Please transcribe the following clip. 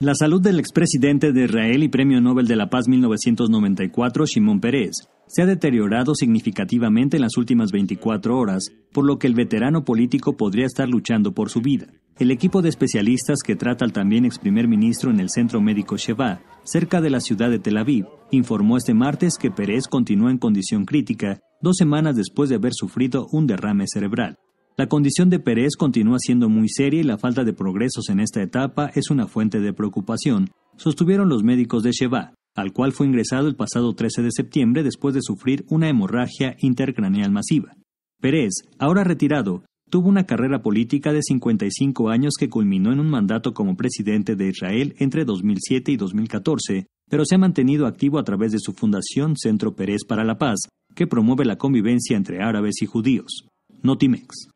La salud del expresidente de Israel y Premio Nobel de la Paz 1994, Shimon Pérez, se ha deteriorado significativamente en las últimas 24 horas, por lo que el veterano político podría estar luchando por su vida. El equipo de especialistas que trata al también ex primer ministro en el centro médico Sheba, cerca de la ciudad de Tel Aviv, informó este martes que Pérez continúa en condición crítica dos semanas después de haber sufrido un derrame cerebral. La condición de Pérez continúa siendo muy seria y la falta de progresos en esta etapa es una fuente de preocupación, sostuvieron los médicos de Sheba, al cual fue ingresado el pasado 13 de septiembre después de sufrir una hemorragia intercraneal masiva. Pérez, ahora retirado, tuvo una carrera política de 55 años que culminó en un mandato como presidente de Israel entre 2007 y 2014, pero se ha mantenido activo a través de su fundación Centro Pérez para la Paz, que promueve la convivencia entre árabes y judíos. Notimex.